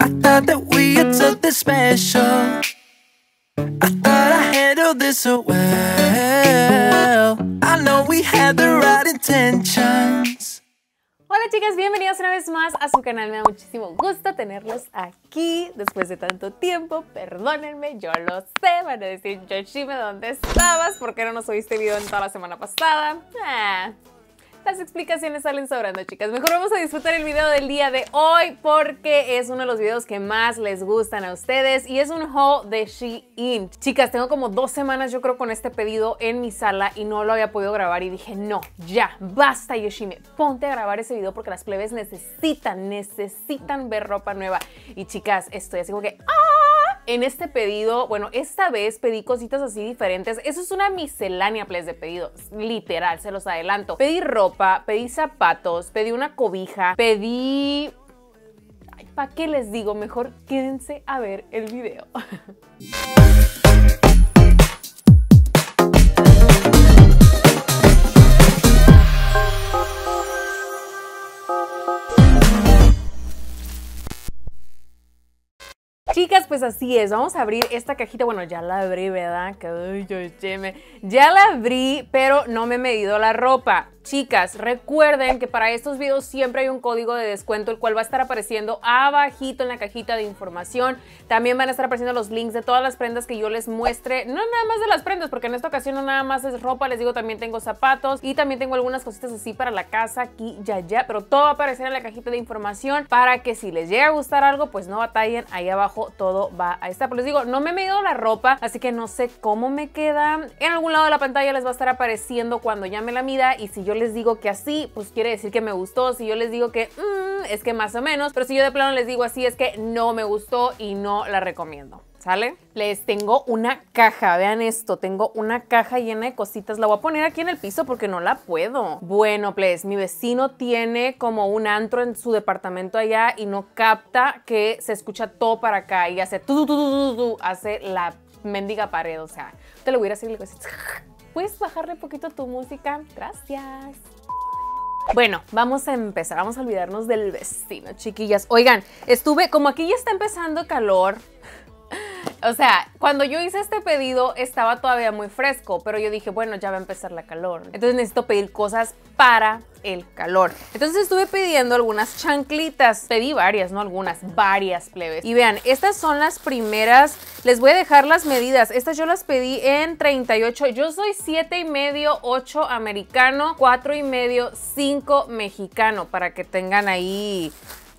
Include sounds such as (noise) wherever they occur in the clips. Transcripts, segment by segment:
I thought that we had something special. I I this I know we had the right intentions. Hola chicas, bienvenidos una vez más a su canal. Me da muchísimo gusto tenerlos aquí después de tanto tiempo. Perdónenme, yo lo sé. Van a decir, Yoshime, ¿dónde estabas? ¿Por qué no nos subiste video en toda la semana pasada? Ah las explicaciones salen sobrando, chicas. Mejor vamos a disfrutar el video del día de hoy porque es uno de los videos que más les gustan a ustedes y es un haul de Shein. Chicas, tengo como dos semanas yo creo con este pedido en mi sala y no lo había podido grabar y dije, no, ya, basta Yoshime, ponte a grabar ese video porque las plebes necesitan, necesitan ver ropa nueva. Y chicas, estoy así como que, ¡ah! en este pedido, bueno, esta vez pedí cositas así diferentes. Eso es una miscelánea, please, de pedidos. Literal, se los adelanto. Pedí ropa, pedí zapatos, pedí una cobija, pedí... ¿Para qué les digo? Mejor quédense a ver el video. (laughs) Pues así es. Vamos a abrir esta cajita. Bueno, ya la abrí, ¿verdad? cheme Que Ya la abrí, pero no me he medido la ropa. Chicas, recuerden que para estos videos siempre hay un código de descuento, el cual va a estar apareciendo abajito en la cajita de información. También van a estar apareciendo los links de todas las prendas que yo les muestre. No nada más de las prendas, porque en esta ocasión no nada más es ropa. Les digo, también tengo zapatos y también tengo algunas cositas así para la casa, aquí, ya, ya. Pero todo va a aparecer en la cajita de información para que si les llega a gustar algo, pues no batallen. Ahí abajo todo va a estar. Pero les digo, no me he medido la ropa, así que no sé cómo me queda. En algún lado de la pantalla les va a estar apareciendo cuando ya me la mida y si yo les digo que así, pues quiere decir que me gustó. Si yo les digo que mm, es que más o menos, pero si yo de plano les digo así es que no me gustó y no la recomiendo. ¿sale? Les tengo una caja, vean esto, tengo una caja llena de cositas, la voy a poner aquí en el piso porque no la puedo. Bueno, pues mi vecino tiene como un antro en su departamento allá y no capta que se escucha todo para acá y hace tu, tu, tu, tu, hace la mendiga pared, o sea, te lo voy a decir le ¿Puedes bajarle un poquito tu música? Gracias. Bueno, vamos a empezar, vamos a olvidarnos del vecino, chiquillas. Oigan, estuve, como aquí ya está empezando calor, o sea, cuando yo hice este pedido estaba todavía muy fresco, pero yo dije, bueno, ya va a empezar la calor. Entonces necesito pedir cosas para el calor. Entonces estuve pidiendo algunas chanclitas. Pedí varias, no algunas, varias plebes. Y vean, estas son las primeras. Les voy a dejar las medidas. Estas yo las pedí en 38. Yo soy 7 y medio, 8 americano, 4 y medio, 5 mexicano. Para que tengan ahí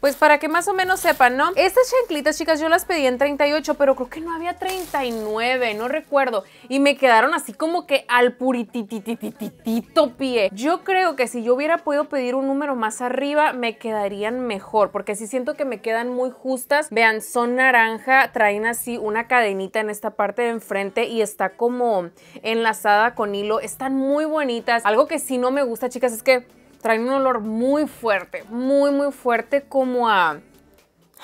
pues para que más o menos sepan, ¿no? Estas chanclitas, chicas, yo las pedí en 38, pero creo que no había 39, no recuerdo. Y me quedaron así como que al purititititititito pie. Yo creo que si yo hubiera podido pedir un número más arriba, me quedarían mejor, porque sí siento que me quedan muy justas. Vean, son naranja, traen así una cadenita en esta parte de enfrente y está como enlazada con hilo. Están muy bonitas. Algo que sí no me gusta, chicas, es que Traen un olor muy fuerte, muy, muy fuerte como a...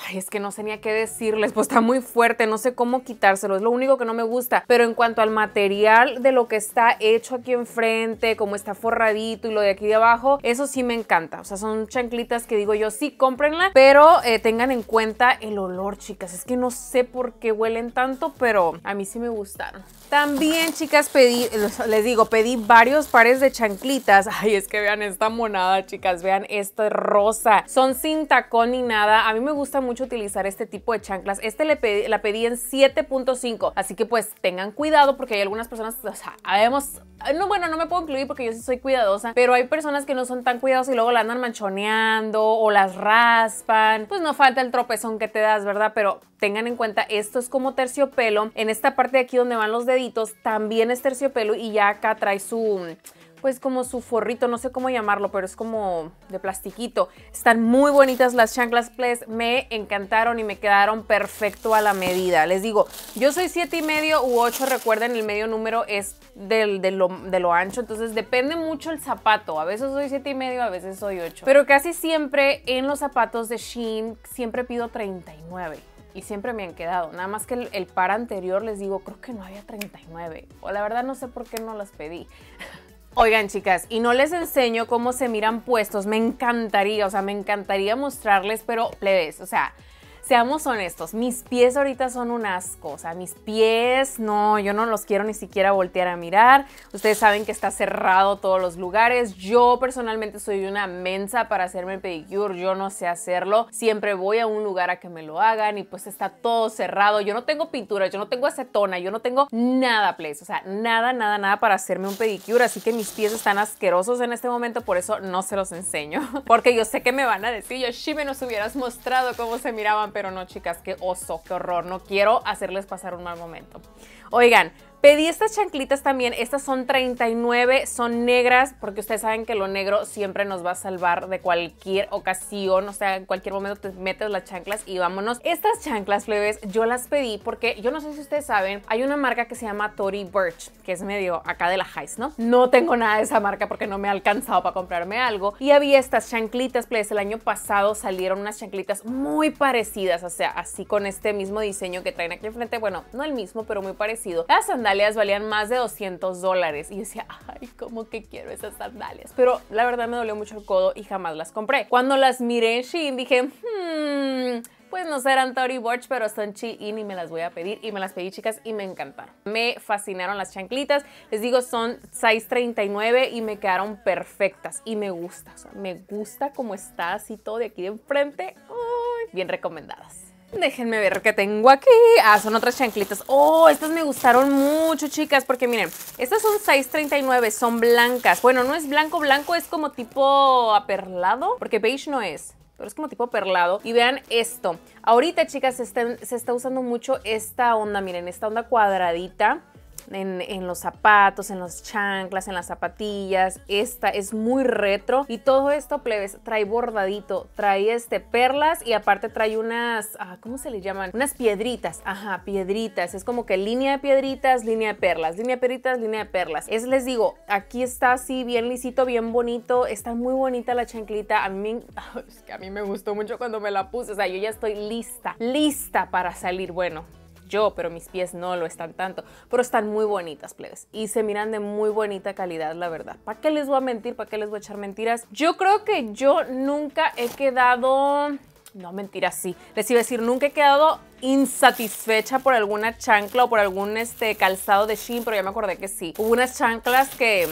Ay, es que no tenía qué decirles, (laughs) pues está muy fuerte, no sé cómo quitárselo, es lo único que no me gusta. Pero en cuanto al material de lo que está hecho aquí enfrente, como está forradito y lo de aquí de abajo, eso sí me encanta. O sea, son chanclitas que digo yo, sí, cómprenla, pero eh, tengan en cuenta el olor, chicas. Es que no sé por qué huelen tanto, pero a mí sí me gustan. También, chicas, pedí, les digo, pedí varios pares de chanclitas. (laughs) Ay, es que vean esta monada, chicas, vean esto rosa. Son sin tacón ni nada. A mí me gusta mucho utilizar este tipo de chanclas. Este le pedí, la pedí en 7.5, así que pues tengan cuidado porque hay algunas personas, o sea, habemos no, bueno, no me puedo incluir porque yo sí soy cuidadosa, pero hay personas que no son tan cuidadosas y luego la andan manchoneando o las raspan. Pues no falta el tropezón que te das, ¿verdad? Pero tengan en cuenta, esto es como terciopelo. En esta parte de aquí donde van los deditos también es terciopelo y ya acá trae su, pues como su forrito, no sé cómo llamarlo, pero es como de plastiquito. Están muy bonitas las chanclas Ples, me encantaron y me quedaron perfecto a la medida. Les digo, yo soy 7 y medio u 8, recuerden el medio número es de, lo, ancho, entonces depende mucho el zapato. A veces soy 7 y medio, a veces soy 8. Pero casi siempre en los zapatos de Shein siempre pido 39 y siempre me han quedado. Nada más que el, par anterior les digo, creo que no había 39. O la verdad no sé por qué no las pedí. (laughs) Oigan chicas, y no les enseño cómo se miran puestos, me encantaría, o sea, me encantaría mostrarles, pero plebes, o sea, seamos honestos, mis pies ahorita son un asco, o sea, mis pies, no, yo no los quiero ni siquiera voltear a mirar. Ustedes saben que está cerrado todos los lugares. Yo personalmente soy una mensa para hacerme el pedicure, yo no sé hacerlo. Siempre voy a un lugar a que me lo hagan y pues está todo cerrado. Yo no tengo pintura, yo no tengo acetona, yo no tengo nada, please, o sea, nada, nada, nada para hacerme un pedicure, así que mis pies están asquerosos en este momento, por eso no se los enseño, (laughs) porque yo sé que me van a decir, yo, me nos hubieras mostrado cómo se miraban pero no, chicas, qué oso, qué horror. No quiero hacerles pasar un mal momento. Oigan, Pedí estas chanclitas también, estas son 39, son negras porque ustedes saben que lo negro siempre nos va a salvar de cualquier ocasión, o sea, en cualquier momento te metes las chanclas y vámonos. Estas chanclas, plebes, yo las pedí porque yo no sé si ustedes saben, hay una marca que se llama Tory Birch, que es medio acá de la Heist, ¿no? No tengo nada de esa marca porque no me ha alcanzado para comprarme algo y había estas chanclitas, plebes, el año pasado salieron unas chanclitas muy parecidas, o sea, así con este mismo diseño que traen aquí enfrente, bueno, no el mismo, pero muy parecido. Las sandalias sandalias valían más de 200 dólares. Y decía, ay, ¿cómo que quiero esas sandalias? Pero la verdad me dolió mucho el codo y jamás las compré. Cuando las miré en Shein dije, hmm, pues no serán Tory Burch, pero son Shein y me las voy a pedir. Y me las pedí, chicas, y me encantaron. Me fascinaron las chanclitas. Les digo, son size 39 y me quedaron perfectas. Y me gusta, me gusta cómo está así todo de aquí de enfrente. bien recomendadas. Déjenme ver qué tengo aquí. Ah, son otras chanclitas. Oh, estas me gustaron mucho, chicas, porque miren, estas son 6.39, son blancas. Bueno, no es blanco, blanco es como tipo aperlado, porque beige no es pero es como tipo perlado. Y vean esto. Ahorita, chicas, se está, usando mucho esta onda, miren, esta onda cuadradita en, los zapatos, en las chanclas, en las zapatillas. Esta es muy retro y todo esto, plebes, trae bordadito, trae este perlas y aparte trae unas, ah, ¿cómo se le llaman? Unas piedritas, ajá, piedritas. Es como que línea de piedritas, línea de perlas, línea de piedritas, línea de perlas. Es, les digo, aquí está así bien lisito, bien bonito. Está muy bonita la chanclita. A mí, (laughs) que a mí me gustó mucho cuando me la puse. O sea, yo ya estoy lista, lista para salir. Bueno, yo, pero mis pies no lo están tanto. Pero están muy bonitas, plebes. Y se miran de muy bonita calidad, la verdad. ¿Para qué les voy a mentir? ¿Para qué les voy a echar mentiras? Yo creo que yo nunca he quedado... No, mentira, sí. Les iba a decir, nunca he quedado insatisfecha por alguna chancla o por algún este, calzado de jean, pero ya me acordé que sí. Hubo unas chanclas que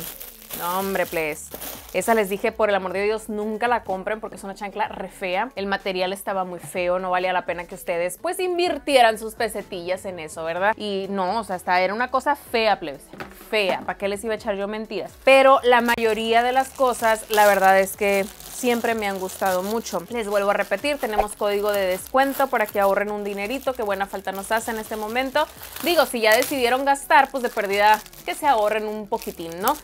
no, hombre, please. Esa les dije, por el amor de Dios, nunca la compren porque es una chancla re fea. El material estaba muy feo, no valía la pena que ustedes pues invirtieran sus pesetillas en eso, ¿verdad? Y no, o sea, hasta era una cosa fea, plebes. Fea. ¿Para qué les iba a echar yo mentiras? Pero la mayoría de las cosas, la verdad es que siempre me han gustado mucho. Les vuelvo a repetir, tenemos código de descuento para que ahorren un dinerito, que buena falta nos hace en este momento. Digo, si ya decidieron gastar, pues de pérdida que se ahorren un poquitín, ¿no?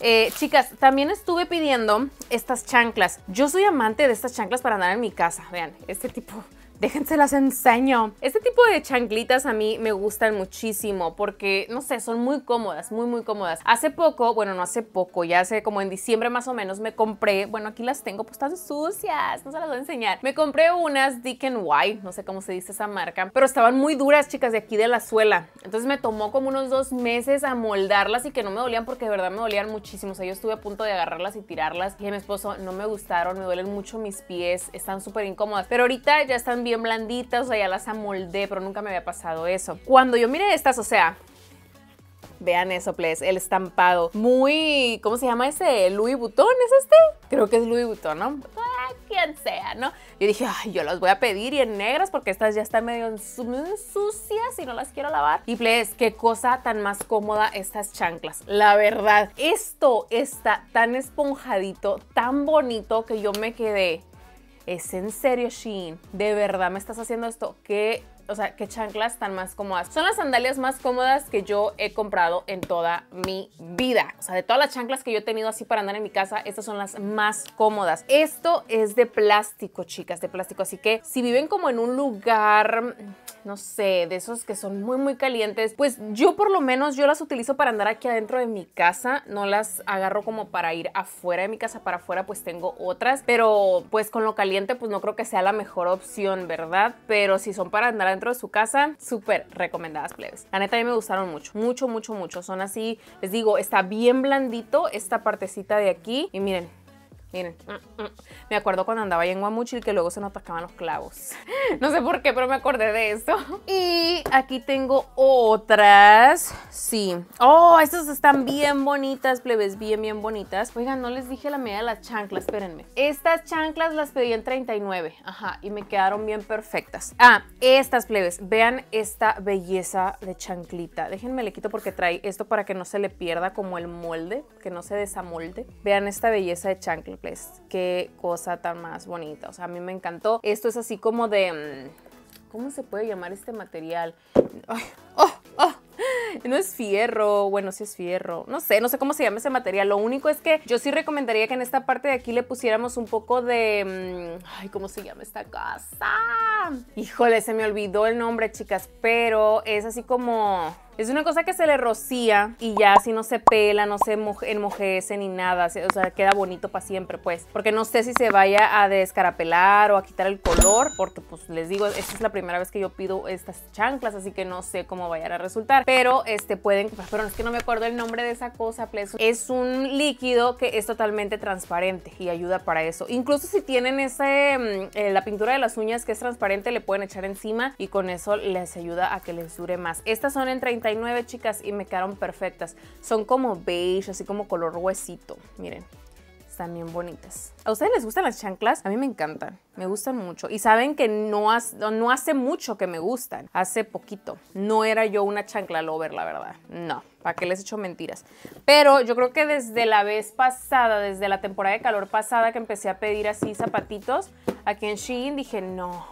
Eh, chicas, también estuve pidiendo estas chanclas. Yo soy amante de estas chanclas para andar en mi casa. Vean, este tipo déjense las enseño. Este tipo de chanclitas a mí me gustan muchísimo porque, no sé, son muy cómodas, muy, muy cómodas. Hace poco, bueno, no hace poco, ya hace como en diciembre más o menos, me compré, bueno, aquí las tengo, pues están sucias, no se las voy a enseñar. Me compré unas Dick and White, no sé cómo se dice esa marca, pero estaban muy duras, chicas, de aquí de la suela. Entonces me tomó como unos dos meses a moldarlas y que no me dolían porque de verdad me dolían muchísimo. O sea, yo estuve a punto de agarrarlas y tirarlas. Y a mi esposo, no me gustaron, me duelen mucho mis pies, están súper incómodas. Pero ahorita ya están bien blanditas, o sea, ya las amoldé, pero nunca me había pasado eso. Cuando yo miré estas, o sea, Vean eso, please, el estampado. Muy, ¿cómo se llama ese? ¿Louis Vuitton es este? Creo que es Louis Vuitton, ¿no? Ah, quien sea, ¿no? Yo dije, yo las voy a pedir y en negras porque estas ya están medio sucias y no las quiero lavar. Y please, qué cosa tan más cómoda estas chanclas. La verdad, esto está tan esponjadito, tan bonito que yo me quedé ¿es en serio Shein? ¿De verdad me estás haciendo esto? ¿Qué o sea, qué chanclas tan más cómodas. Son las sandalias más cómodas que yo he comprado en toda mi vida. O sea, de todas las chanclas que yo he tenido así para andar en mi casa, estas son las más cómodas. Esto es de plástico, chicas, de plástico. Así que si viven como en un lugar, no sé, de esos que son muy, muy calientes, pues yo por lo menos yo las utilizo para andar aquí adentro de mi casa. No las agarro como para ir afuera de mi casa. Para afuera pues tengo otras, pero pues con lo caliente pues no creo que sea la mejor opción, ¿verdad? Pero si son para andar dentro de su casa, súper recomendadas plebes. La neta a mí me gustaron mucho, mucho, mucho, mucho. Son así, les digo, está bien blandito esta partecita de aquí y miren, Miren, mm, mm. me acuerdo cuando andaba ahí en Guamuchil que luego se nos atacaban los clavos. (laughs) No sé por qué, pero me acordé de esto. (laughs) Y aquí tengo otras. Sí. Oh, estas están bien bonitas, plebes, bien, bien bonitas. Oigan, no les dije la medida de las chanclas, espérenme. Estas chanclas las pedí en 39, ajá, y me quedaron bien perfectas. Ah, estas plebes, vean esta belleza de chanclita. Déjenme le quito porque trae esto para que no se le pierda como el molde, que no se desamolde. Vean esta belleza de chancla, Qué cosa tan más bonita. O sea, a mí me encantó. Esto es así como de... Mm, ¿Cómo se puede llamar este material? oh, oh. No es fierro, bueno, sí es fierro. No sé, no sé cómo se llama ese material. Lo único es que yo sí recomendaría que en esta parte de aquí le pusiéramos un poco de... Mm, ay, ¿cómo se llama esta casa? Híjole, se me olvidó el nombre, chicas, pero es así como es una cosa que se le rocía y ya así no se pela, no se enmojece ni nada. O sea, queda bonito para siempre, pues. Porque no sé si se vaya a descarapelar o a quitar el color. Porque, pues, les digo, esta es la primera vez que yo pido estas chanclas. Así que no sé cómo vaya a resultar. Pero, este, pueden... Ah, Pero es que no me acuerdo el nombre de esa cosa, Es un líquido que es totalmente transparente y ayuda para eso. Incluso si tienen ese... Mm, eh, la pintura de las uñas que es transparente, le pueden echar encima y con eso les ayuda a que les dure más. Estas son en 30 nueve chicas y me quedaron perfectas. Son como beige, así como color huesito. Miren, están bien bonitas. ¿A ustedes les gustan las chanclas? A mí me encantan, me gustan mucho. Y saben que no, hace, no hace mucho que me gustan, hace poquito. No era yo una chancla lover, la verdad. No, ¿para que les hecho mentiras? Pero yo creo que desde la vez pasada, desde la temporada de calor pasada que empecé a pedir así zapatitos, aquí en Shein dije, no,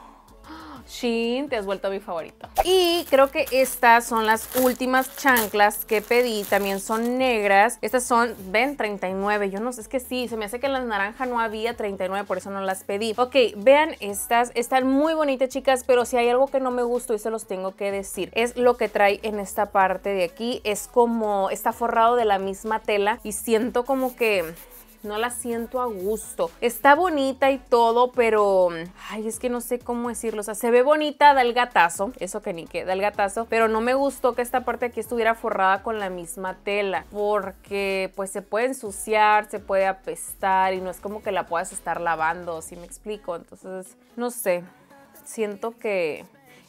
Shin, te has vuelto mi favorito. Y creo que estas son las últimas chanclas que pedí. También son negras. Estas son, ven, 39. Yo no sé, es que sí, se me hace que en las naranja no había 39, por eso no las pedí. Ok, vean estas. Están muy bonitas, chicas, pero si hay algo que no me gustó y se los tengo que decir, es lo que trae en esta parte de aquí. Es como, está forrado de la misma tela y siento como que no la siento a gusto. Está bonita y todo, pero... Ay, es que no sé cómo decirlo. O sea, se ve bonita, da el gatazo. Eso que ni que da el gatazo. Pero no me gustó que esta parte aquí estuviera forrada con la misma tela. Porque pues se puede ensuciar, se puede apestar y no es como que la puedas estar lavando, si me explico. Entonces, no sé. Siento que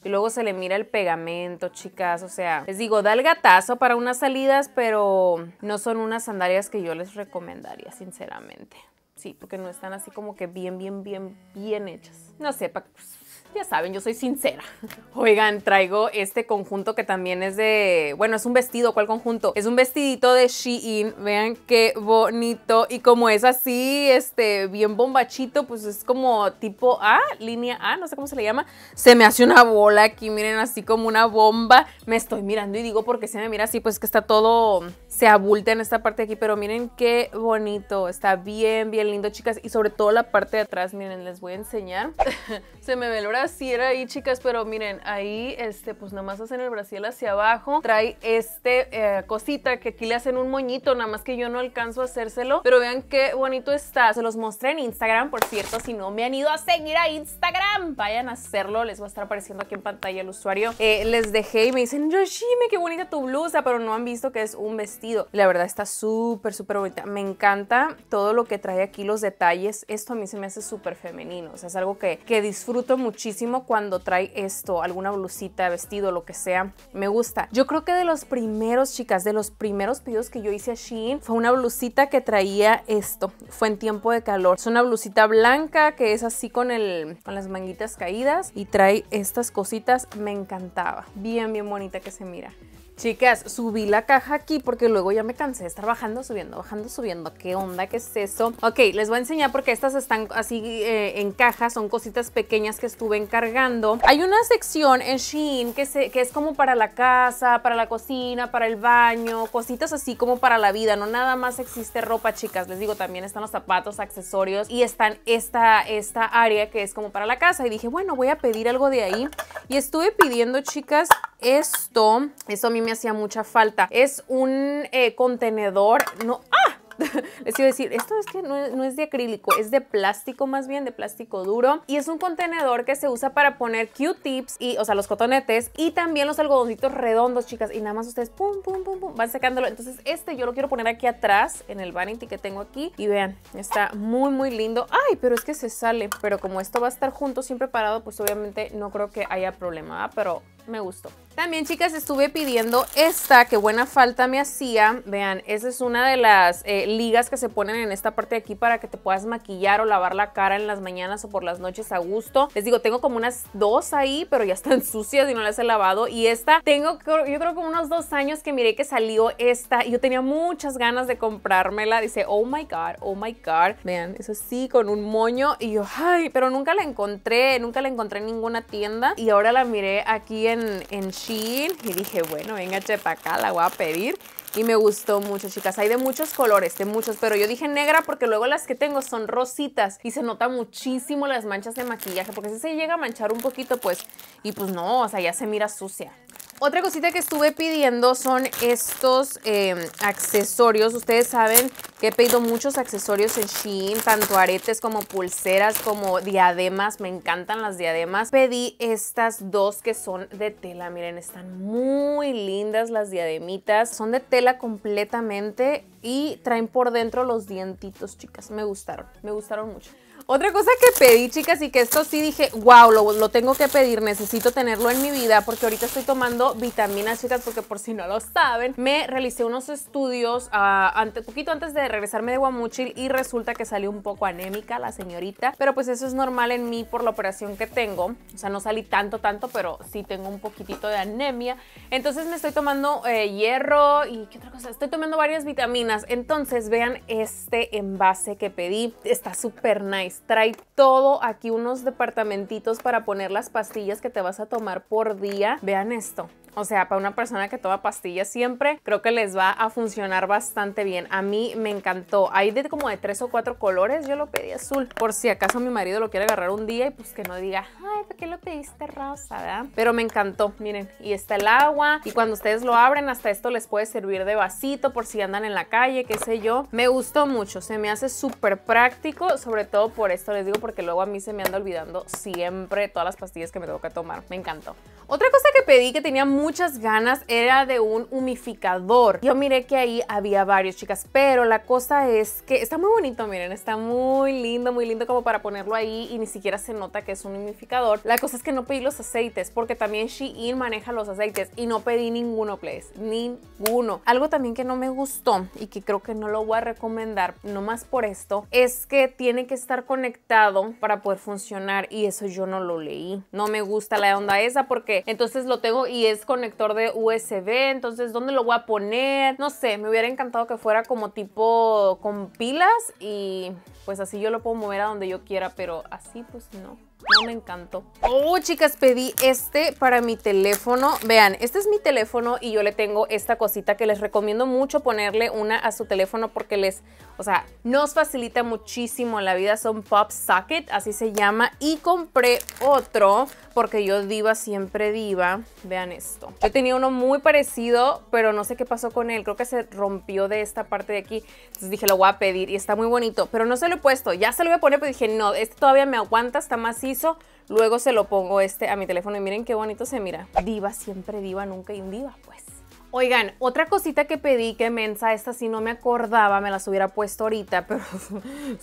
y luego se le mira el pegamento, chicas. O sea, les digo, da el gatazo para unas salidas, pero no son unas sandalias que yo les recomendaría, sinceramente. Sí, porque no están así como que bien, bien, bien, bien hechas. No sé, para pues, ya saben, yo soy sincera. (laughs) Oigan, traigo este conjunto que también es de, bueno, es un vestido, ¿cuál conjunto? Es un vestidito de Shein, vean qué bonito y como es así, este, bien bombachito, pues es como tipo A, línea A, no sé cómo se le llama, se me hace una bola aquí, miren, así como una bomba, me estoy mirando y digo porque se me mira así, pues que está todo, se abulta en esta parte de aquí, pero miren qué bonito, está bien, bien lindo, chicas, y sobre todo la parte de atrás, miren, les voy a enseñar, (laughs) se me ve era ahí, chicas, pero miren, ahí, este, pues nada más hacen el brasil hacia abajo. Trae este eh, cosita que aquí le hacen un moñito, nada más que yo no alcanzo a hacérselo. Pero vean qué bonito está. Se los mostré en Instagram, por cierto. Si no me han ido a seguir a Instagram, vayan a hacerlo. Les va a estar apareciendo aquí en pantalla el usuario. Eh, les dejé y me dicen, Yoshime, qué bonita tu blusa, pero no han visto que es un vestido. La verdad está súper, súper bonita. Me encanta todo lo que trae aquí, los detalles. Esto a mí se me hace súper femenino. O sea, es algo que, que disfruto muchísimo cuando trae esto, alguna blusita, vestido, lo que sea. Me gusta. Yo creo que de los primeros, chicas, de los primeros pedidos que yo hice a Shein fue una blusita que traía esto. Fue en tiempo de calor. Es una blusita blanca que es así con, el, con las manguitas caídas y trae estas cositas. Me encantaba. Bien, bien bonita que se mira. Chicas, subí la caja aquí porque luego ya me cansé de estar bajando, subiendo, bajando, subiendo. ¿Qué onda? ¿Qué es eso? Ok, les voy a enseñar porque estas están así eh, en caja. Son cositas pequeñas que estuve encargando. Hay una sección en Shein que, es como para la casa, para la cocina, para el baño. Cositas así como para la vida. No nada más existe ropa, chicas. Les digo, también están los zapatos, accesorios y están esta, esta área que es como para la casa. Y dije, bueno, voy a pedir algo de ahí. Y estuve pidiendo, chicas, esto. Esto a mí me hacía mucha falta. Es un eh, contenedor, no... ¡Ah! (laughs) les iba a decir, esto es que no, es de acrílico, es de plástico más bien, de plástico duro. Y es un contenedor que se usa para poner Q-tips y, o sea, los cotonetes y también los algodoncitos redondos, chicas. Y nada más ustedes pum, pum, pum, pum, van sacándolo. Entonces, este yo lo quiero poner aquí atrás en el vanity que tengo aquí. Y vean, está muy, muy lindo. Ay, pero es que se sale. Pero como esto va a estar junto, siempre parado, pues obviamente no creo que haya problema, ¿ah? pero me gustó. También, chicas, estuve pidiendo esta, que buena falta me hacía. Vean, esa es una de las eh, ligas que se ponen en esta parte de aquí para que te puedas maquillar o lavar la cara en las mañanas o por las noches a gusto. Les digo, tengo como unas dos ahí, pero ya están (laughs) sucias y no las he lavado. Y esta, tengo, yo creo como unos dos años que miré que salió esta y yo tenía muchas ganas de comprármela. Dice, oh my God, oh my God. Vean, eso sí, con un moño. Y yo, ay, pero nunca la encontré, nunca la encontré en ninguna tienda. Y ahora la miré aquí en, en y dije, bueno, venga, chepa, acá, la voy a pedir. Y me gustó mucho, chicas. Hay de muchos colores, de muchos, pero yo dije negra porque luego las que tengo son rositas y se nota muchísimo las manchas de maquillaje porque si se llega a manchar un poquito, pues, y pues no, o sea, ya se mira sucia. Otra cosita que estuve pidiendo son estos em, accesorios. Ustedes saben que he pedido muchos accesorios en Shein, tanto aretes como pulseras, como diademas. Me encantan las diademas. Pedí estas dos que son de tela. Miren, están muy lindas las diademitas. Son de tela completamente y traen por dentro los dientitos, chicas. Me gustaron, me gustaron mucho. Otra cosa que pedí, chicas, y que esto sí dije, wow, lo, tengo que pedir, necesito tenerlo en mi vida, porque ahorita estoy tomando vitaminas, chicas, porque por si no lo saben, me realicé unos estudios un ah, poquito antes de regresarme de Guamuchil y resulta que salió un poco anémica la señorita, pero pues eso es normal en mí por la operación que tengo, o sea, no salí tanto, tanto, pero sí tengo un poquitito de anemia, entonces me estoy tomando eh, hierro y qué otra cosa, estoy tomando varias vitaminas, entonces vean este envase que pedí, está súper nice. Pues, trae todo aquí unos departamentitos para poner las pastillas que te vas a tomar por día. Vean esto. O sea, para una persona que toma pastillas siempre, creo que les va a funcionar bastante bien. A mí me encantó. Hay de como de tres o cuatro colores. Yo lo pedí azul. Por si acaso mi marido lo quiere agarrar un día y pues que no diga, ay, ¿por qué lo pediste rosa, verdad? Pero me encantó. Miren, y está el agua. Y cuando ustedes lo abren, hasta esto les puede servir de vasito por si andan en la calle, qué sé yo. Me gustó mucho. Se me hace súper práctico, sobre todo por esto les digo, porque luego a mí se me anda olvidando siempre todas las pastillas que me tengo que tomar. Me encantó. Otra cosa que pedí que tenía muy muchas ganas, era de un humificador. Yo miré que ahí había varios, chicas, pero la cosa es que está muy bonito, miren, está muy lindo, muy lindo como para ponerlo ahí y ni siquiera se nota que es un humificador. La cosa es que no pedí los aceites, porque también Shein maneja los aceites y no pedí ninguno, please, ninguno. Algo también que no me gustó y que creo que no lo voy a recomendar, no más por esto, es que tiene que estar conectado para poder funcionar y eso yo no lo leí. No me gusta la onda esa porque entonces lo tengo y es con conector de USB, entonces ¿dónde lo voy a poner? No sé, me hubiera encantado que fuera como tipo con pilas y pues así yo lo puedo mover a donde yo quiera, pero así pues no. No me encantó. Oh, chicas, pedí este para mi teléfono. Vean, este es mi teléfono y yo le tengo esta cosita que les recomiendo mucho ponerle una a su teléfono porque les, o sea, nos facilita muchísimo la vida. Son pop socket, así se llama. Y compré otro porque yo diva siempre diva. Vean esto. Yo tenía uno muy parecido, pero no sé qué pasó con él. Creo que se rompió de esta parte de aquí. Entonces dije, lo voy a pedir y está muy bonito. Pero no se lo he puesto. Ya se lo voy a poner, pero dije, no, este todavía me aguanta, está más macizo luego se lo pongo este a mi teléfono y miren qué bonito se mira. Diva, siempre diva, nunca indiva diva, pues. Oigan, otra cosita que pedí que mensa, esta si no me acordaba, me las hubiera puesto ahorita, (laughs) pero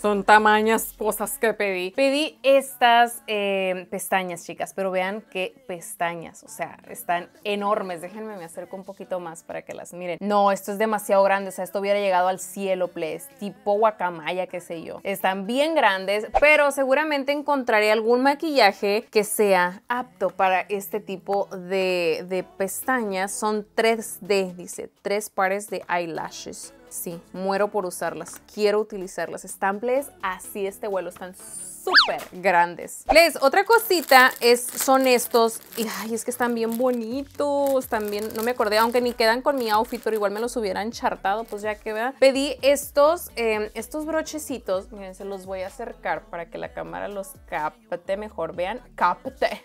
son tamañas cosas que pedí. Pedí estas eh, pestañas, chicas, pero vean qué pestañas, o sea, están enormes. Déjenme, me acerco un poquito más para que las miren. No, esto es demasiado grande, o sea, esto hubiera llegado al cielo, please, tipo guacamaya, qué sé yo. Están bien grandes, pero seguramente encontraré algún maquillaje que sea apto para este tipo de pestañas. Son tres de, dice, tres pares de eyelashes. Sí, muero por usarlas. Quiero utilizarlas. Estamples así este vuelo. Están súper grandes. Les, otra cosita es, son estos. Y ay, es que están bien bonitos. También, no me acordé, aunque ni quedan con mi outfit, pero igual me los hubieran chartado, pues ya que vean Pedí estos, em, estos brochecitos. Miren, se los voy a acercar para que la cámara los capte mejor. Vean, capte.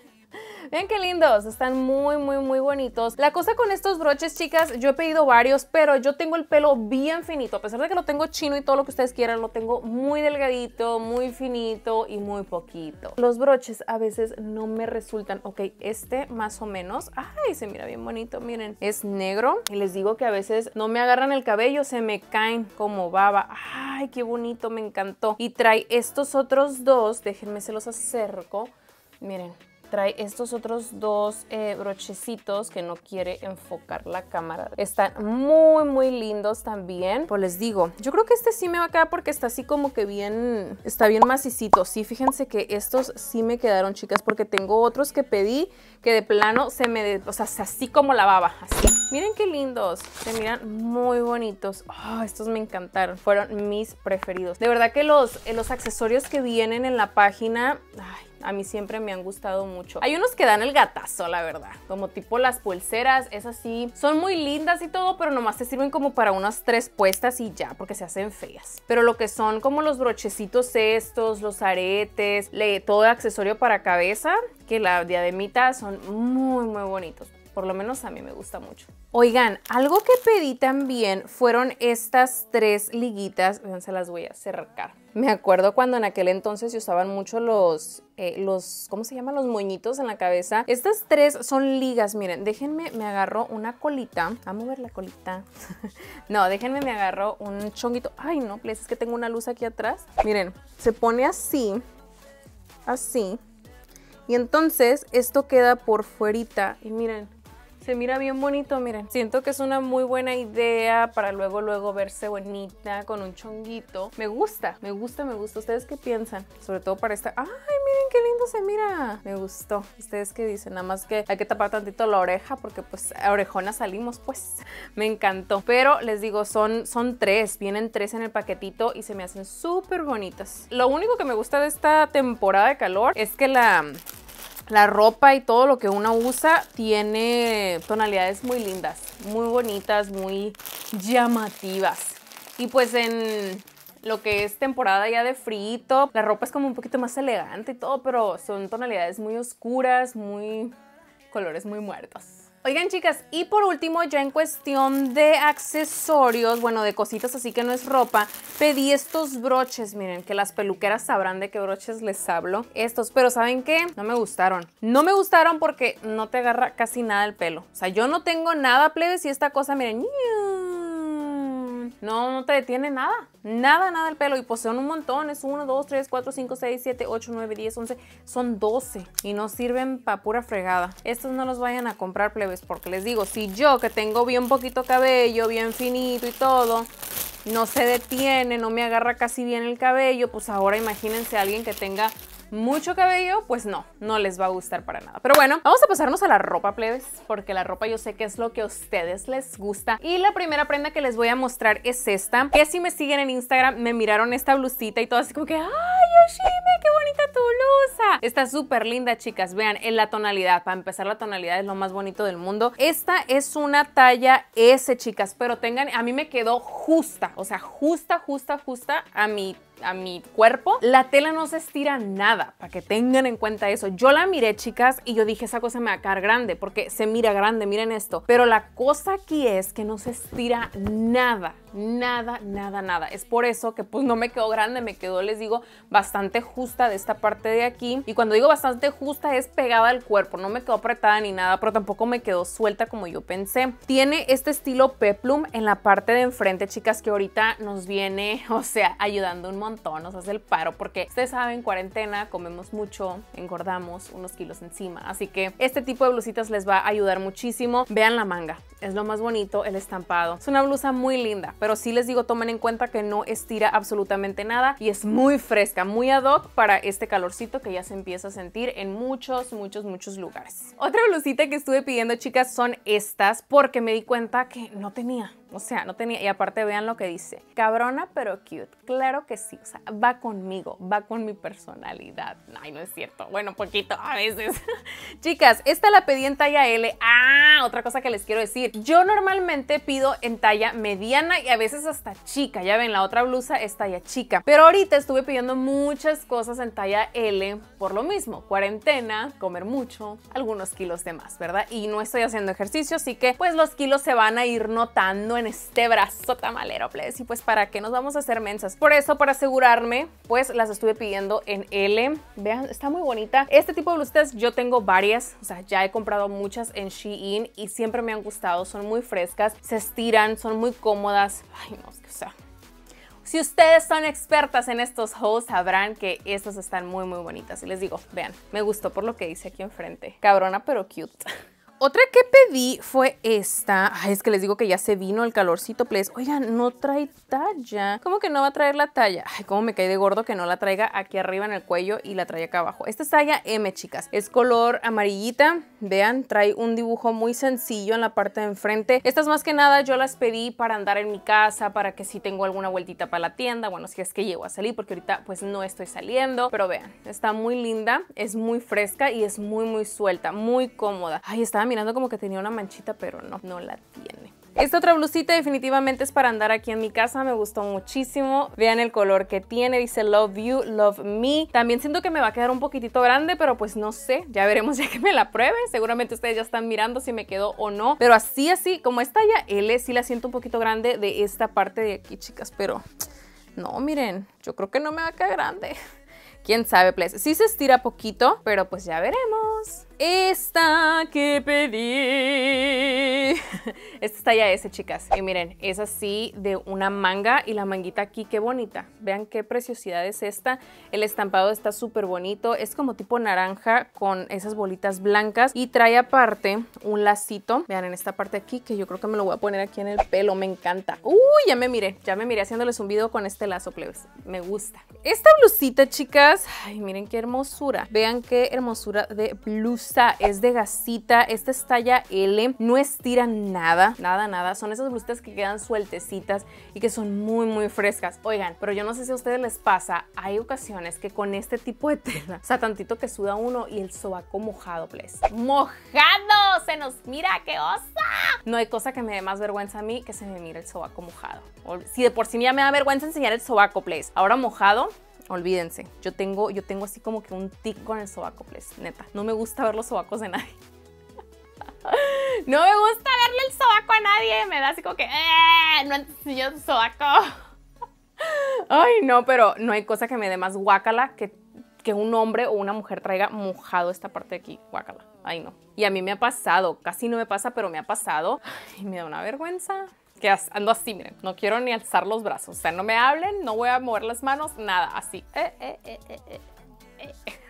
Vean qué lindos, están muy, muy, muy bonitos. La cosa con estos broches, chicas, yo he pedido varios, pero yo tengo el pelo bien finito. A pesar de que lo tengo chino y todo lo que ustedes quieran, lo tengo muy delgadito, muy finito y muy poquito. Los broches a veces no me resultan. Ok, este más o menos. Ay, se mira bien bonito, miren. Es negro y les digo que a veces no me agarran el cabello, se me caen como baba. Ay, qué bonito, me encantó. Y trae estos otros dos, déjenme se los acerco. Miren, trae estos otros dos eh, brochecitos que no quiere enfocar la cámara. Están muy, muy lindos también. Pues les digo, yo creo que este sí me va a quedar porque está así como que bien, está bien macicito. Sí, fíjense que estos sí me quedaron, chicas, porque tengo otros que pedí que de plano se me, o sea, así como la baba, así. Miren qué lindos, se miran muy bonitos. Ah, estos me encantaron, fueron mis preferidos. De verdad que los, eh, los accesorios que vienen en la página, ay, a mí siempre me han gustado mucho. Hay unos que dan el gatazo, la verdad, como tipo las pulseras, es así. Son muy lindas y todo, pero nomás te sirven como para unas tres puestas y ya, porque se hacen feas. Pero lo que son como los brochecitos estos, los aretes, todo accesorio para cabeza, que la diademita son muy, muy bonitos por lo menos a mí me gusta mucho. Oigan, algo que pedí también fueron estas tres liguitas, Vean, se las voy a acercar. Me acuerdo cuando en aquel entonces se usaban mucho los, eh, los, ¿cómo se llaman? Los moñitos en la cabeza. Estas tres son ligas, miren, déjenme, me agarro una colita. Vamos A mover la colita. (laughs) no, déjenme, me agarro un chonguito. Ay, no, es que tengo una luz aquí atrás. Miren, se pone así, así. Y entonces esto queda por fuerita. Y miren, se mira bien bonito, miren. Siento que es una muy buena idea para luego, luego verse bonita con un chonguito. Me gusta, me gusta, me gusta. ¿Ustedes qué piensan? Sobre todo para esta... ¡Ay, miren qué lindo se mira! Me gustó. ¿Ustedes qué dicen? Nada más que hay que tapar tantito la oreja porque pues a orejona salimos, pues. (laughs) Me encantó. Pero les digo, son, son tres. Vienen tres en el paquetito y se me hacen súper bonitas. Lo único que me gusta de esta temporada de calor es que la la ropa y todo lo que uno usa tiene tonalidades muy lindas, muy bonitas, muy llamativas. Y pues en lo que es temporada ya de frito, la ropa es como un poquito más elegante y todo, pero son tonalidades muy oscuras, muy colores muy muertos. Oigan chicas, y por último, ya en cuestión de accesorios, bueno, de cositas así que no es ropa, pedí estos broches, miren, que las peluqueras sabrán de qué broches les hablo. Estos, pero ¿saben qué? No me gustaron. No me gustaron porque no te agarra casi nada el pelo. O sea, yo no tengo nada plebes y esta cosa, miren, no, no te detiene nada, nada, nada el pelo. Y pues son un montón, es 1, 2, 3, 4, 5, 6, 7, 8, 9, 10, 11, son 12 y no sirven para pura fregada. Estos no los vayan a comprar plebes porque les digo, si yo que tengo bien poquito cabello, bien finito y todo, no se detiene, no me agarra casi bien el cabello, pues ahora imagínense a alguien que tenga mucho cabello, pues no, no les va a gustar para nada. Pero bueno, vamos a pasarnos a la ropa, plebes, porque la ropa yo sé que es lo que a ustedes les gusta. Y la primera prenda que les voy a mostrar es esta, que si me siguen en Instagram me miraron esta blusita y todo así como que, ¡ay, Yoshime, qué bonita tu blusa! Está súper linda, chicas. Vean, en la tonalidad, para empezar la tonalidad es lo más bonito del mundo. Esta es una talla S, chicas, pero tengan, a mí me quedó justa, o sea, justa, justa, justa a mi a mi cuerpo, la tela no se estira nada, para que tengan en cuenta eso. Yo la miré, chicas, y yo dije, esa cosa me va a quedar grande, porque se mira grande, miren esto. Pero la cosa aquí es que no se estira nada, nada, nada, nada. Es por eso que pues no me quedó grande, me quedó, les digo, bastante justa de esta parte de aquí. Y cuando digo bastante justa es pegada al cuerpo, no me quedó apretada ni nada, pero tampoco me quedó suelta como yo pensé. Tiene este estilo peplum en la parte de enfrente, chicas, que ahorita nos viene, (laughs) o sea, ayudando un montón montón, nos hace el paro, porque ustedes saben, cuarentena, comemos mucho, engordamos unos kilos encima. Así que este tipo de blusitas les va a ayudar muchísimo. Vean la manga, es lo más bonito, el estampado. Es una blusa muy linda, pero sí les digo, tomen en cuenta que no estira absolutamente nada y es muy fresca, muy ad hoc para este calorcito que ya se empieza a sentir en muchos, muchos, muchos lugares. Otra blusita que estuve pidiendo, chicas, son estas porque me di cuenta que no tenía. O sea, no tenía, y aparte vean lo que dice, cabrona pero cute, claro que sí, o sea, va conmigo, va con mi personalidad. Ay, no es cierto, bueno, poquito a veces. (laughs) Chicas, esta la pedí en talla L. Ah, otra cosa que les quiero decir, yo normalmente pido en talla mediana y a veces hasta chica, ya ven, la otra blusa es talla chica, pero ahorita estuve pidiendo muchas cosas en talla L por lo mismo, cuarentena, comer mucho, algunos kilos de más, ¿verdad? Y no estoy haciendo ejercicio, así que pues los kilos se van a ir notando en este brazo tamalero, please. Y pues, ¿para qué nos vamos a hacer mensas? Por eso, para asegurarme, pues las estuve pidiendo en L. Vean, está muy bonita. Este tipo de blusitas yo tengo varias. O sea, ya he comprado muchas en Shein y siempre me han gustado. Son muy frescas, se estiran, son muy cómodas. Ay, no, o sea, si ustedes son expertas en estos hoes sabrán que estas están muy, muy bonitas. Y les digo, vean, me gustó por lo que dice aquí enfrente. Cabrona, pero cute. (laughs) Otra que pedí fue esta. Ay, es que les digo que ya se vino el calorcito, please. Oigan, no trae talla. ¿Cómo que no va a traer la talla? Ay, cómo me cae de gordo que no la traiga aquí arriba en el cuello y la trae acá abajo. Esta es talla M, chicas. Es color amarillita. Vean, trae un dibujo muy sencillo en la parte de enfrente. Estas más que nada yo las pedí para andar en mi casa, para que si tengo alguna vueltita para la tienda. Bueno, si es que llego a salir, porque ahorita pues no estoy saliendo. Pero vean, está muy linda, es muy fresca y es muy, muy suelta, muy cómoda. Ay, está mirando como que tenía una manchita, pero no, no la tiene. Esta otra blusita definitivamente es para andar aquí en mi casa, me gustó muchísimo. Vean el color que tiene, dice Love You, Love Me. También siento que me va a quedar un poquitito grande, pero pues no sé, ya veremos (laughs) ya que me la pruebe. Seguramente ustedes ya están mirando si me quedó o no. Pero así, así, como esta ya L, sí la siento un poquito grande de esta parte de aquí, chicas. Pero no, miren, yo creo que no me va a quedar grande. (laughs) ¿Quién sabe, please? Sí se estira poquito, pero pues ya veremos esta que pedí. (laughs) Esta está talla ese, chicas. Y miren, es así de una manga y la manguita aquí, qué bonita. Vean qué preciosidad es esta. El estampado está súper bonito. Es como tipo naranja con esas bolitas blancas. Y trae aparte un lacito. Vean, en esta parte aquí, que yo creo que me lo voy a poner aquí en el pelo. Me encanta. ¡Uy! ya me miré. Ya me miré haciéndoles un video con este lazo, plebes. Me gusta. Esta blusita, chicas. Ay, miren qué hermosura. Vean qué hermosura de blusita blusa es de gasita, esta es talla L, no estira nada, nada, nada. Son esas blusitas que quedan sueltecitas y que son muy, muy frescas. Oigan, pero yo no sé si a ustedes les pasa, hay ocasiones que con este tipo de tela, o sea, tantito que suda uno y el sobaco mojado, please. ¡Mojado! ¡Se nos mira! ¡Qué osa! No hay cosa que me dé más vergüenza a mí que se me mire el sobaco mojado. si de por sí ya me da vergüenza enseñar el sobaco, please. Ahora mojado, olvídense. Yo tengo, yo tengo así como que un tic con el sobaco, please, neta. No me gusta ver los sobacos de nadie. (laughs) no me gusta verle el sobaco a nadie. Me da así como que, ¡eh! No enseño el sobaco. (laughs) Ay, no, pero no hay cosa que me dé más guácala que, que un hombre o una mujer traiga mojado esta parte de aquí. Guácala. Ay, no. Y a mí me ha pasado. Casi no me pasa, pero me ha pasado. Y me da una vergüenza que ando así, miren, no quiero ni alzar los brazos, o sea, no me hablen, no voy a mover las manos, nada, así. Eh, eh, eh,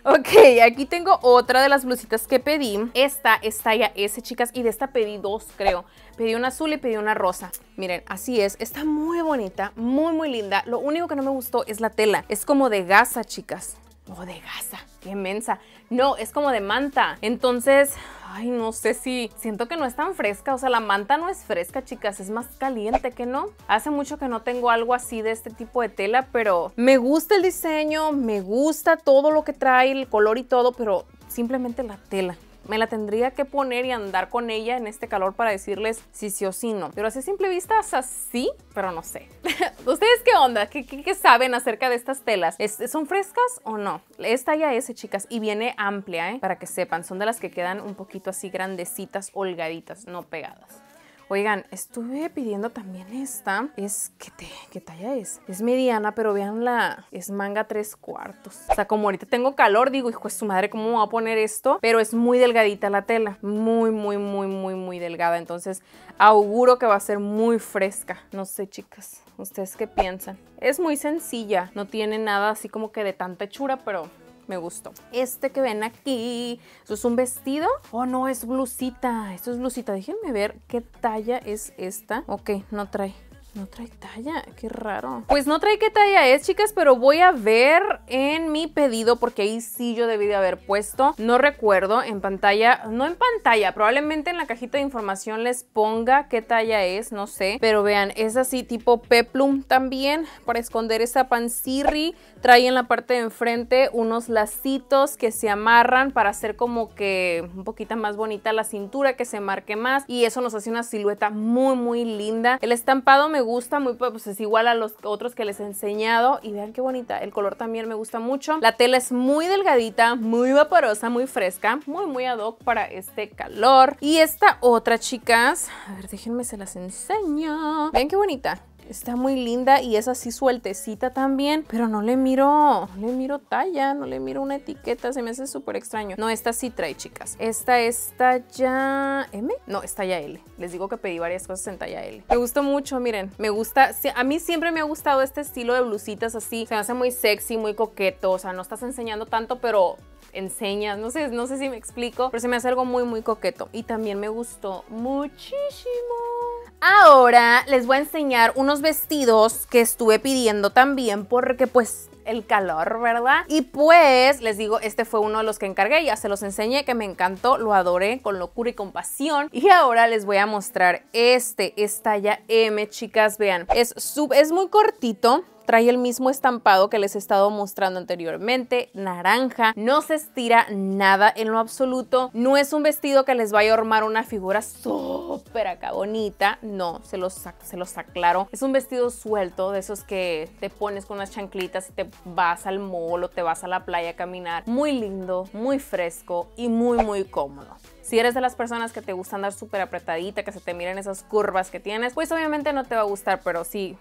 ok, aquí tengo otra de las blusitas que pedí. Esta es talla S, chicas, y de esta pedí dos, creo. Pedí una azul y pedí una rosa. Miren, así es. Está muy bonita, muy, muy linda. Lo único que no me gustó es la tela. Es como de gasa, chicas. O oh, de gasa, qué mensa. No, es como de manta. Entonces, Ay, no sé si siento que no es tan fresca, o sea, la manta no es fresca, chicas, es más caliente que no. Hace mucho que no tengo algo así de este tipo de tela, pero me gusta el diseño, me gusta todo lo que trae, el color y todo, pero simplemente la tela me la tendría que poner y andar con ella en este calor para decirles si sí o si no. Pero así a simple vista, es así, pero no sé. (laughs) ¿Ustedes qué onda? ¿Qué, saben acerca de estas telas? ¿Son frescas o no? Esta ya es, eh, chicas, y viene amplia, ¿eh? Para que sepan, son de las que quedan un poquito así grandecitas, holgaditas, no pegadas. Oigan, estuve pidiendo también esta. Es, ¿qué, talla es? Es mediana, pero vean la, Es manga tres cuartos. O sea, como ahorita tengo calor, digo, hijo de su madre, ¿cómo va a poner esto? Pero es muy delgadita la tela. Muy, muy, muy, muy, muy delgada. Entonces, auguro que va a ser muy fresca. No sé, chicas. ¿Ustedes qué piensan? Es muy sencilla. No tiene nada así como que de tanta hechura, pero me gustó. Este que ven aquí, ¿eso es un vestido? Oh, no, es blusita. Esto es blusita. Déjenme ver qué talla es esta. Ok, no trae. No trae talla, qué raro. Pues no trae qué talla es, chicas, pero voy a ver en mi pedido porque ahí sí yo debí de haber puesto. No recuerdo, en pantalla, no en pantalla, probablemente en la cajita de información les ponga qué talla es, no sé. Pero vean, es así tipo peplum también para esconder esa pancirri. Trae en la parte de enfrente unos lacitos que se amarran para hacer como que un poquito más bonita la cintura, que se marque más. Y eso nos hace una silueta muy, muy linda. El estampado me me gusta, muy pues, pues es igual a los otros que les he enseñado y vean qué bonita, el color también me gusta mucho. La tela es muy delgadita, muy vaporosa, muy fresca, muy muy ad hoc para este calor. Y esta otra, chicas, a ver, déjenme se las enseño. Vean qué bonita. Está muy linda y es así sueltecita también, pero no le miro, no le miro talla, no le miro una etiqueta, se me hace súper extraño. No, esta sí trae, chicas. Esta es talla M, no, es talla L. Les digo que pedí varias cosas en talla L. Me gustó mucho, miren, me gusta, a mí siempre me ha gustado este estilo de blusitas así, se me hace muy sexy, muy coqueto, o sea, no estás enseñando tanto, pero enseñas, no sé, no sé si me explico, pero se me hace algo muy, muy coqueto. Y también me gustó muchísimo Ahora les voy a enseñar unos vestidos que estuve pidiendo también porque pues el calor, ¿verdad? Y pues les digo, este fue uno de los que encargué, ya se los enseñé, que me encantó, lo adoré con locura y con pasión Y ahora les voy a mostrar este, es talla M, chicas, vean, es, es muy cortito, trae el mismo estampado que les he estado mostrando anteriormente, naranja, no se estira nada en lo absoluto, no es un vestido que les vaya a armar una figura súper acá bonita, no, se los, se los aclaro, es un vestido suelto de esos que te pones con unas chanclitas y te vas al mall o te vas a la playa a caminar, muy lindo, muy fresco y muy muy cómodo. Si eres de las personas que te gusta andar súper apretadita, que se te miren esas curvas que tienes, pues obviamente no te va a gustar, pero sí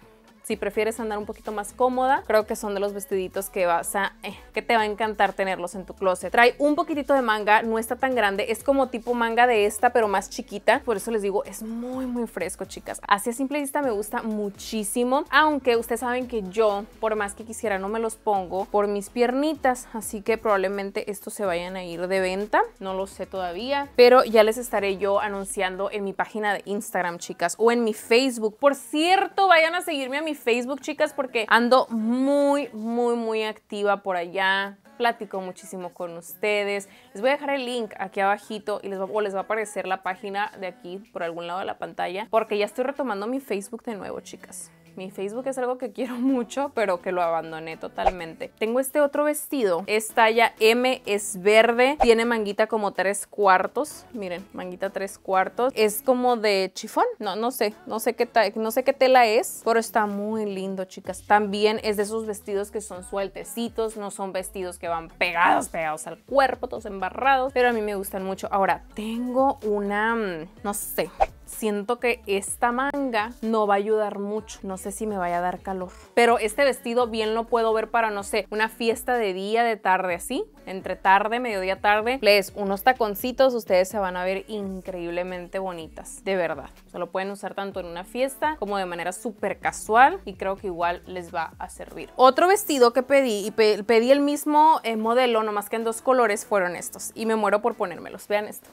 si prefieres andar un poquito más cómoda, creo que son de los vestiditos que vas a, eh, que te va a encantar tenerlos en tu closet. Trae un poquitito de manga, no está tan grande, es como tipo manga de esta, pero más chiquita. Por eso les digo, es muy, muy fresco, chicas. Así a simple vista me gusta muchísimo, aunque ustedes saben que yo, por más que quisiera, no me los pongo por mis piernitas, así que probablemente estos se vayan a ir de venta, no lo sé todavía, pero ya les estaré yo anunciando en mi página de Instagram, chicas, o en mi Facebook. Por cierto, vayan a seguirme a mi Facebook, chicas, porque ando muy, muy, muy activa por allá platico muchísimo con ustedes. Les voy a dejar el link aquí abajito y les les va a aparecer la página de aquí por algún lado de la pantalla porque ya estoy retomando mi Facebook de nuevo, chicas. Mi Facebook es algo que quiero (laughs) mucho, pero que lo abandoné totalmente. Tengo este otro vestido. Es talla M, es verde. Tiene manguita como tres cuartos. Miren, manguita tres cuartos. Es como de chifón. No, no sé. No sé qué, no sé qué tela es, pero está muy lindo, chicas. También es de esos vestidos que son sueltecitos. No son vestidos que van pegados, pegados al cuerpo, todos embarrados. Pero a mí me gustan mucho. Ahora, tengo una... Mm, no sé siento que esta manga no va a ayudar mucho. No sé si me vaya a dar calor. Pero este vestido bien lo puedo ver para, no sé, una fiesta de día, de tarde, así. Entre tarde, mediodía, tarde. Les unos taconcitos, ustedes se van a ver increíblemente bonitas. De verdad. se lo pueden usar tanto en una fiesta como de manera súper casual. Y creo que igual les va a servir. Otro vestido que pedí, y pedí el mismo eh, modelo, nomás que en dos colores, fueron estos. Y me muero por ponérmelos. Vean esto.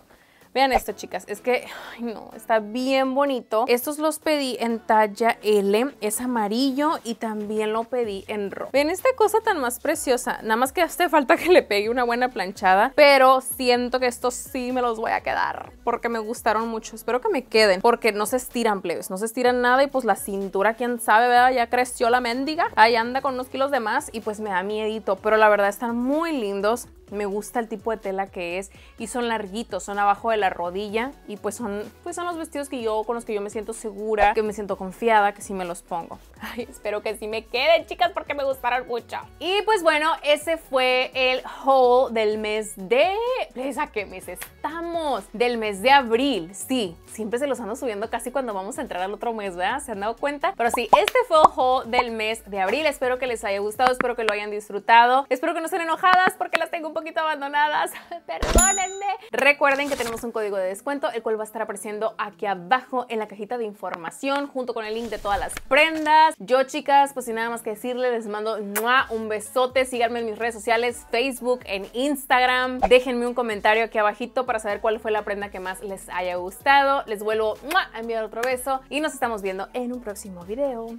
Vean esto, chicas. Es que, ay, no, está bien bonito. Estos los pedí en talla L. Es amarillo y también lo pedí en rojo. Vean esta cosa tan más preciosa. Nada más que hace falta que le pegue una buena planchada. Pero siento que estos sí me los voy a quedar porque me gustaron mucho. Espero que me queden porque no se estiran, plebes. No se estiran nada y pues la cintura, quién sabe, ¿verdad? Ya creció la mendiga. Ahí anda con unos kilos de más y pues me da miedito. Pero la verdad están muy lindos. Me gusta el tipo de tela que es y son larguitos, son abajo de la rodilla y pues son, pues son los vestidos que yo, con los que yo me siento segura, que me siento confiada, que si me los pongo. (laughs) espero que sí me queden, chicas, porque me gustaron mucho. Y pues bueno, ese fue el haul del mes de... a qué mes estamos? Del mes de abril, sí. Siempre se los ando subiendo casi cuando vamos a entrar al otro mes, ¿verdad? ¿Se han dado cuenta? Pero sí, este fue el haul del mes de abril. Espero que les haya gustado, espero que lo hayan disfrutado. Espero que no estén enojadas porque las tengo un poquito abandonadas. (laughs) Perdónenme. Recuerden que tenemos un código de descuento, el cual va a estar apareciendo aquí abajo en la cajita de información junto con el link de todas las prendas. Yo chicas, pues sin nada más que decirles, les mando un besote, síganme en mis redes sociales, Facebook, en Instagram. Déjenme un comentario aquí abajito para saber cuál fue la prenda que más les haya gustado. Les vuelvo a enviar otro beso y nos estamos viendo en un próximo video.